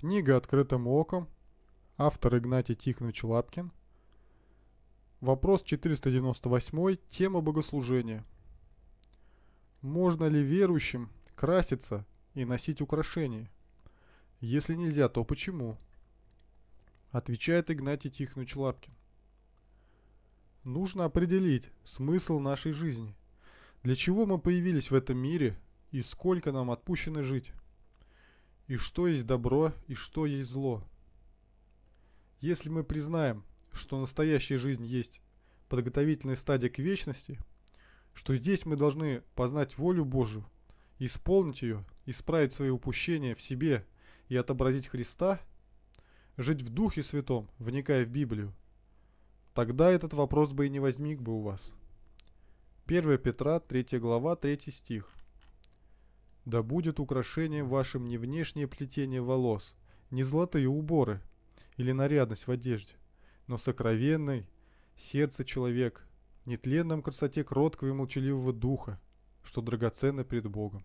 Книга «Открытым оком». Автор Игнатий Тихонович Лапкин. Вопрос 498. Тема богослужения. Можно ли верующим краситься и носить украшения? Если нельзя, то почему? Отвечает Игнатий Тихонович Лапкин. Нужно определить смысл нашей жизни. Для чего мы появились в этом мире и сколько нам отпущено жить? и что есть добро, и что есть зло. Если мы признаем, что настоящая жизнь есть подготовительная стадия к вечности, что здесь мы должны познать волю Божию, исполнить ее, исправить свои упущения в себе и отобразить Христа, жить в Духе Святом, вникая в Библию, тогда этот вопрос бы и не возник бы у вас. 1 Петра, 3 глава, 3 стих. Да будет украшением вашим не внешнее плетение волос, не золотые уборы или нарядность в одежде, но сокровенный сердце человек, нетленном красоте кроткого и молчаливого духа, что драгоценно пред Богом.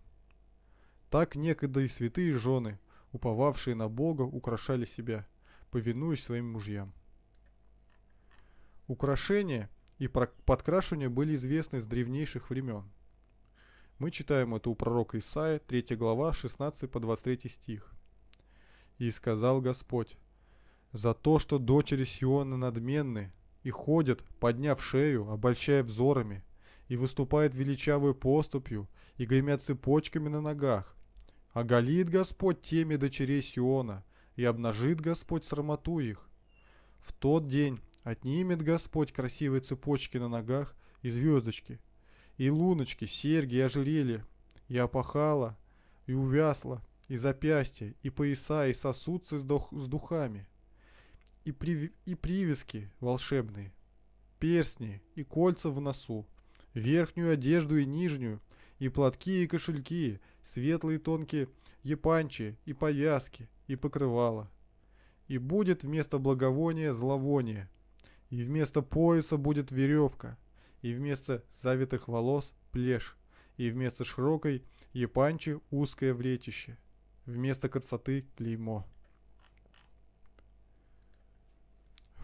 Так некогда и святые жены, уповавшие на Бога, украшали себя, повинуясь своим мужьям. Украшения и подкрашивания были известны с древнейших времен. Мы читаем это у пророка Исаия, 3 глава, 16 по 23 стих. «И сказал Господь, за то, что дочери Сиона надменны и ходят, подняв шею, обольщая взорами, и выступает величавой поступью, и гремят цепочками на ногах. Оголит Господь теми дочерей Сиона, и обнажит Господь срамоту их. В тот день отнимет Господь красивые цепочки на ногах и звездочки, и луночки, серьги, и ожерелья, и опахала, и увязла, и запястья, и пояса, и сосудцы с, дух, с духами, и, при, и привязки волшебные, перстни и кольца в носу, верхнюю одежду и нижнюю, и платки и кошельки, светлые тонкие епанчи и повязки, и покрывала. И будет вместо благовония зловоние, и вместо пояса будет веревка – и вместо завитых волос – плешь, и вместо широкой епанчи – узкое вретище, вместо красоты – клеймо.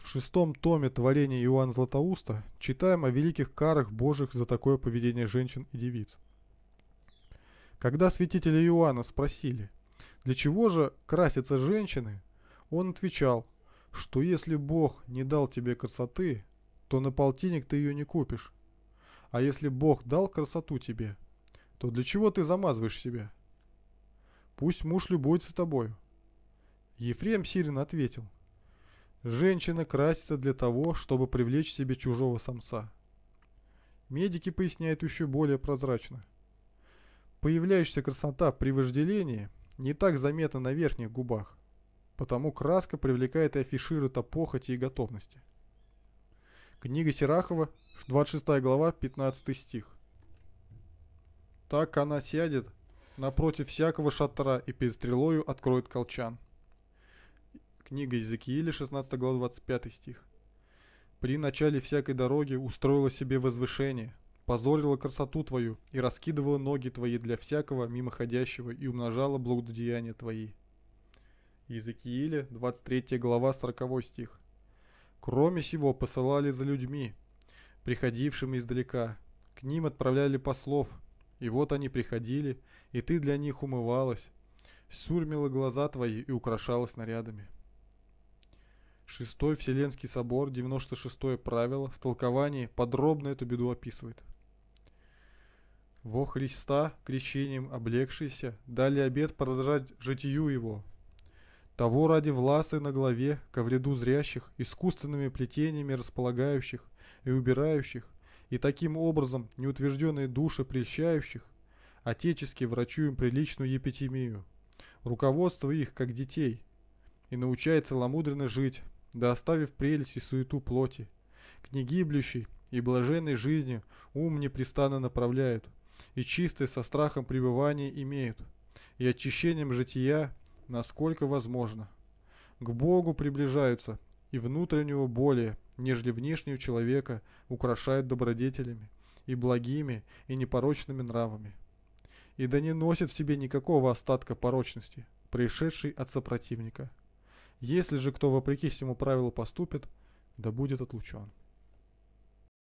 В шестом томе творения Иоанна Златоуста читаем о великих карах божьих за такое поведение женщин и девиц. Когда святители Иоанна спросили, для чего же красятся женщины, он отвечал, что если Бог не дал тебе красоты, то на полтинник ты ее не купишь. А если Бог дал красоту тебе, то для чего ты замазываешь себя? Пусть муж любуется тобою. Ефрем Сирин ответил. Женщина красится для того, чтобы привлечь себе чужого самца. Медики поясняют еще более прозрачно. Появляющаяся красота при вожделении не так заметна на верхних губах, потому краска привлекает и афиширует о похоти и готовности. Книга Серахова, 26 глава, 15 стих. Так она сядет напротив всякого шатра и перед стрелою откроет колчан. Книга Иезекииля, 16 глава, 25 стих. При начале всякой дороги устроила себе возвышение, позорила красоту твою и раскидывала ноги твои для всякого мимоходящего и умножала блудодеяния твои. Иезекииля, 23 глава, 40 стих. Кроме всего, посылали за людьми, приходившими издалека. К ним отправляли послов, и вот они приходили, и ты для них умывалась, сурмила глаза твои и украшала снарядами. Шестой Вселенский собор, 96-е правило, в толковании подробно эту беду описывает. Во Христа, крещением облегшийся, дали обед, продолжать житию его, того ради власы на голове, ко вреду зрящих, искусственными плетениями располагающих и убирающих, и таким образом неутвержденные души прельщающих, отечески врачуем приличную епитемию, руководство их, как детей, и научай целомудренно жить, да оставив прелесть и суету плоти. К негиблющей и блаженной жизни ум непрестанно направляют, и чистые со страхом пребывания имеют, и очищением жития – насколько возможно. К Богу приближаются, и внутреннего более, нежели внешнего человека украшают добродетелями, и благими, и непорочными нравами. И да не носит в себе никакого остатка порочности, пришедшей от сопротивника. Если же кто вопреки всему правилу поступит, да будет отлучен.